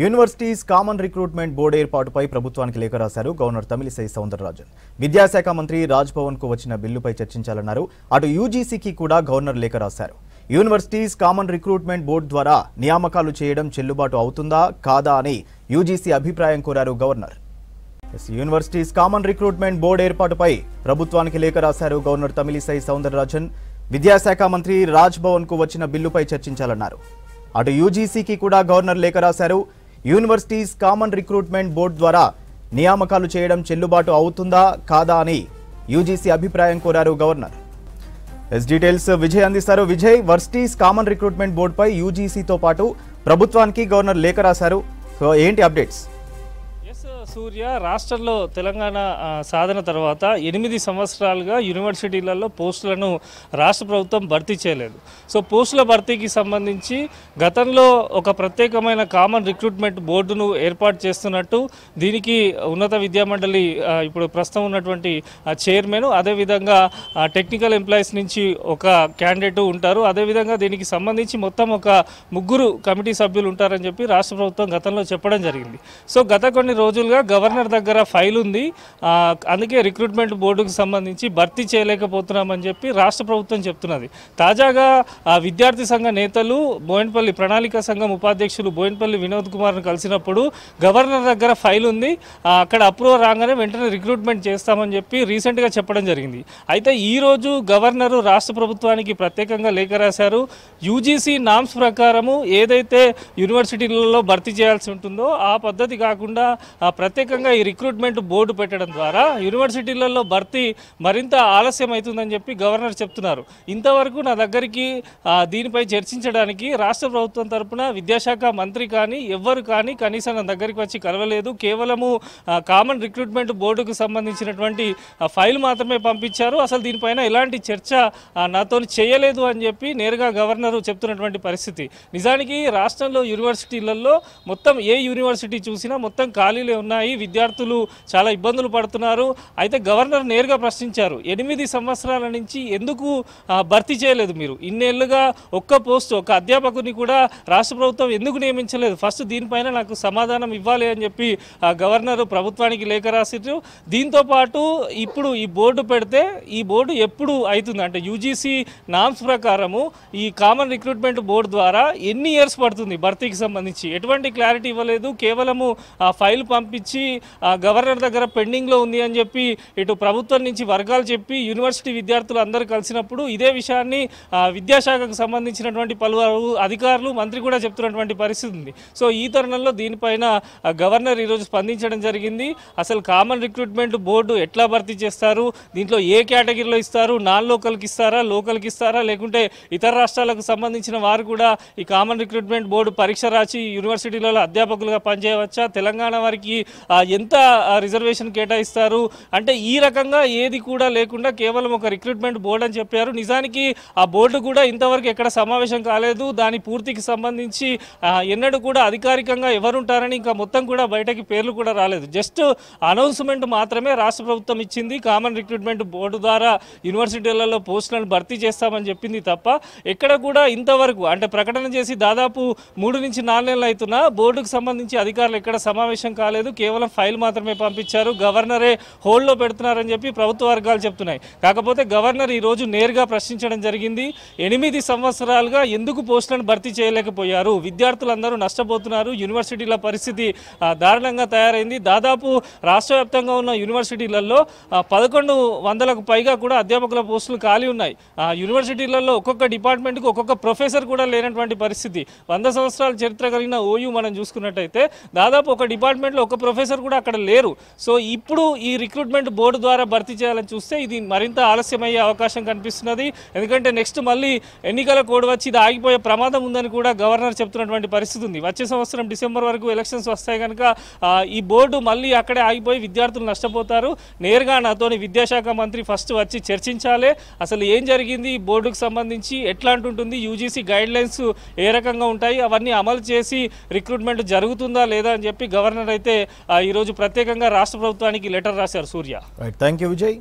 universities common recruitment board ఏర్పాటుపై ప్రభుత్వానికి లేఖ రాశారు గవర్నర్ తమిళిసై సౌందరరాజన్ విద్యాశాఖ మంత్రి రాజ్ కు వచ్చిన బిల్లుపై చర్చించాలన్నారు అటు యూజీసీకి కూడా గవర్నర్ లేఖ రాశారు యూనివర్సిటీస్ కామన్ రిక్రూట్మెంట్ బోర్డు ద్వారా నియామకాలు చేయడం చెల్లుబాటు అవుతుందా కాదా అని యూజీసీ అభిప్రాయం కోరారు governor universities common recruitment board ఏర్పాటుపై ప్రభుత్వానికి లేఖ రాశారు గవర్నర్ తమిళిసై సౌందరరాజన్ విద్యాశాఖ మంత్రి రాజ్ కు వచ్చిన బిల్లుపై చర్చించాలన్నారు అటు యూజీసీకి కూడా గవర్నర్ లేఖ రాశారు యూనివర్సిటీస్ కామన్ రిక్రూట్మెంట్ బోర్డు ద్వారా నియామకాలు చేయడం చెల్లుబాటు అవుతుందా కాదా అని యూజీసీ అభిప్రాయం కోరారు గవర్నర్ ఎస్ డీటెయిల్స్ విజయ్ అందిస్తారు విజయ్ వర్సిటీస్ కామన్ రిక్రూట్మెంట్ బోర్డుపై యూజీసీతో పాటు ప్రభుత్వానికి గవర్నర్ లేఖ రాశారు సో ఏంటి అప్డేట్స్ సూర్య రాష్ట్రంలో తెలంగాణ సాధన తర్వాత ఎనిమిది సంవత్సరాలుగా యూనివర్సిటీలలో పోస్టులను రాష్ట్ర ప్రభుత్వం భర్తీ చేయలేదు సో పోస్టుల భర్తీకి సంబంధించి గతంలో ఒక ప్రత్యేకమైన కామన్ రిక్రూట్మెంట్ బోర్డును ఏర్పాటు చేస్తున్నట్టు దీనికి ఉన్నత విద్యామండలి ఇప్పుడు ప్రస్తుతం ఉన్నటువంటి చైర్మన్ అదేవిధంగా టెక్నికల్ ఎంప్లాయీస్ నుంచి ఒక క్యాండిడేట్ ఉంటారు అదేవిధంగా దీనికి సంబంధించి మొత్తం ఒక ముగ్గురు కమిటీ సభ్యులు ఉంటారని చెప్పి రాష్ట్ర ప్రభుత్వం గతంలో చెప్పడం జరిగింది సో గత కొన్ని రోజులుగా గవర్నర్ దగ్గర ఫైల్ ఉంది అందుకే రిక్రూట్మెంట్ బోర్డుకు సంబంధించి భర్తీ చేయలేకపోతున్నామని చెప్పి రాష్ట్ర ప్రభుత్వం చెప్తున్నది తాజాగా విద్యార్థి సంఘ నేతలు బోయిన్పల్లి ప్రణాళిక సంఘం ఉపాధ్యక్షులు బోయినపల్లి వినోద్ కుమార్ను కలిసినప్పుడు గవర్నర్ దగ్గర ఫైల్ ఉంది అక్కడ అప్రూవల్ రాగానే వెంటనే రిక్రూట్మెంట్ చేస్తామని చెప్పి రీసెంట్గా చెప్పడం జరిగింది అయితే ఈరోజు గవర్నరు రాష్ట్ర ప్రభుత్వానికి ప్రత్యేకంగా లేఖ రాశారు యూజీసీ నామ్స్ ప్రకారము ఏదైతే యూనివర్సిటీలలో భర్తీ చేయాల్సి ఉంటుందో ఆ పద్ధతి కాకుండా ప్రతి ప్రత్యేకంగా ఈ రిక్రూట్మెంట్ బోర్డు పెట్టడం ద్వారా యూనివర్సిటీలలో భర్తీ మరింత ఆలస్యం అవుతుందని చెప్పి గవర్నర్ చెప్తున్నారు ఇంతవరకు నా దగ్గరికి దీనిపై చర్చించడానికి రాష్ట్ర ప్రభుత్వం తరపున విద్యాశాఖ మంత్రి కానీ ఎవ్వరు కానీ కనీసం నా దగ్గరికి వచ్చి కలవలేదు కేవలము కామన్ రిక్రూట్మెంట్ బోర్డుకు సంబంధించినటువంటి ఫైల్ మాత్రమే పంపించారు అసలు దీనిపైన ఎలాంటి చర్చ నాతో చేయలేదు అని చెప్పి నేరుగా గవర్నరు చెప్తున్నటువంటి పరిస్థితి నిజానికి రాష్ట్రంలో యూనివర్సిటీలలో మొత్తం ఏ యూనివర్సిటీ చూసినా మొత్తం ఖాళీలే ఉన్నాయి ఉన్నాయి విద్యార్థులు చాలా ఇబ్బందులు పడుతున్నారు అయితే గవర్నర్ నేరుగా ప్రశ్నించారు ఎనిమిది సంవత్సరాల నుంచి ఎందుకు భర్తీ చేయలేదు మీరు ఇన్నేళ్లుగా ఒక్క పోస్ట్ ఒక అధ్యాపకుని కూడా రాష్ట్ర ప్రభుత్వం ఎందుకు నియమించలేదు ఫస్ట్ దీనిపైన నాకు సమాధానం ఇవ్వాలి అని చెప్పి గవర్నర్ ప్రభుత్వానికి లేఖ రాసిరు దీంతోపాటు ఇప్పుడు ఈ బోర్డు పెడితే ఈ బోర్డు ఎప్పుడు అవుతుంది అంటే యూజీసీ నామ్స్ ప్రకారము ఈ కామన్ రిక్రూట్మెంట్ బోర్డు ద్వారా ఎన్ని ఇయర్స్ పడుతుంది భర్తీకి సంబంధించి ఎటువంటి క్లారిటీ ఇవ్వలేదు కేవలము ఆ ఫైల్ పంపించి ఇచ్చి గవర్నర్ దగ్గర పెండింగ్లో ఉంది అని చెప్పి ఇటు ప్రభుత్వం నుంచి వర్గాలు చెప్పి యూనివర్సిటీ విద్యార్థులు అందరూ కలిసినప్పుడు ఇదే విషయాన్ని విద్యాశాఖకు సంబంధించినటువంటి పలువురు అధికారులు మంత్రి కూడా చెప్తున్నటువంటి పరిస్థితి ఉంది సో ఈ తరుణంలో దీనిపైన గవర్నర్ ఈరోజు స్పందించడం జరిగింది అసలు కామన్ రిక్రూట్మెంట్ బోర్డు ఎట్లా భర్తీ చేస్తారు దీంట్లో ఏ కేటగిరీలో ఇస్తారు నాన్ లోకల్కి ఇస్తారా లోకల్కి ఇస్తారా లేకుంటే ఇతర రాష్ట్రాలకు సంబంధించిన వారు కూడా ఈ కామన్ రిక్రూట్మెంట్ బోర్డు పరీక్ష రాసి యూనివర్సిటీలలో అధ్యాపకులుగా పనిచేయవచ్చా తెలంగాణ వారికి ఎంత రిజర్వేషన్ కేటాయిస్తారు అంటే ఈ రకంగా ఏది కూడా లేకుండా కేవలం ఒక రిక్రూట్మెంట్ బోర్డు అని చెప్పారు నిజానికి ఆ బోర్డు కూడా ఇంతవరకు ఎక్కడ సమావేశం కాలేదు దాని పూర్తికి సంబంధించి ఎన్నడూ కూడా అధికారికంగా ఎవరుంటారని ఇంకా మొత్తం కూడా బయటకి పేర్లు కూడా రాలేదు జస్ట్ అనౌన్స్మెంట్ మాత్రమే రాష్ట్ర ప్రభుత్వం ఇచ్చింది కామన్ రిక్రూట్మెంట్ బోర్డు ద్వారా యూనివర్సిటీలలో పోస్టులను భర్తీ చేస్తామని చెప్పింది తప్ప ఎక్కడ కూడా ఇంతవరకు అంటే ప్రకటన చేసి దాదాపు మూడు నుంచి నాలుగు నెలలు అవుతున్నా బోర్డుకు సంబంధించి అధికారులు ఎక్కడ సమావేశం కాలేదు కేవలం ఫైల్ మాత్రమే పంపించారు గవర్నరే హోల్డ్లో పెడుతున్నారని చెప్పి ప్రభుత్వ వర్గాలు చెప్తున్నాయి కాకపోతే గవర్నర్ ఈరోజు నేరుగా ప్రశ్నించడం జరిగింది ఎనిమిది సంవత్సరాలుగా ఎందుకు పోస్టులను భర్తీ చేయలేకపోయారు విద్యార్థులందరూ నష్టపోతున్నారు యూనివర్సిటీల పరిస్థితి దారుణంగా తయారైంది దాదాపు రాష్ట్ర ఉన్న యూనివర్సిటీలలో పదకొండు వందలకు పైగా కూడా అధ్యాపకుల పోస్టులు ఖాళీ ఉన్నాయి యూనివర్సిటీలలో ఒక్కొక్క డిపార్ట్మెంట్కి ఒక్కొక్క ప్రొఫెసర్ కూడా లేనటువంటి పరిస్థితి వంద సంవత్సరాల చరిత్ర కలిగిన ఓయూ మనం చూసుకున్నట్టయితే దాదాపు ఒక డిపార్ట్మెంట్లో ఒక ప్రొఫెసర్ ప్రొఫెసర్ కూడా అక్కడ లేరు సో ఇప్పుడు ఈ రిక్రూట్మెంట్ బోర్డు ద్వారా భర్తీ చేయాలని చూస్తే ఇది మరింత ఆలస్యమయ్యే అవకాశం కనిపిస్తున్నది ఎందుకంటే నెక్స్ట్ మళ్ళీ ఎన్నికల కోడ్ వచ్చి ఇది ఆగిపోయే ప్రమాదం ఉందని కూడా గవర్నర్ చెప్తున్నటువంటి పరిస్థితి ఉంది వచ్చే సంవత్సరం డిసెంబర్ వరకు ఎలక్షన్స్ వస్తాయి కనుక ఈ బోర్డు మళ్ళీ అక్కడే ఆగిపోయి విద్యార్థులు నష్టపోతారు నేరుగా నాతోని విద్యాశాఖ మంత్రి ఫస్ట్ వచ్చి చర్చించాలి అసలు ఏం జరిగింది ఈ బోర్డుకు సంబంధించి ఎట్లాంటి ఉంటుంది యూజీసీ గైడ్ లైన్స్ ఏ రకంగా ఉంటాయి అవన్నీ అమలు చేసి రిక్రూట్మెంట్ జరుగుతుందా లేదా అని చెప్పి గవర్నర్ అయితే ఈరోజు ప్రత్యేకంగా రాష్ట్ర ప్రభుత్వానికి లెటర్ రాశారు సూర్య థ్యాంక్ యూ విజయ్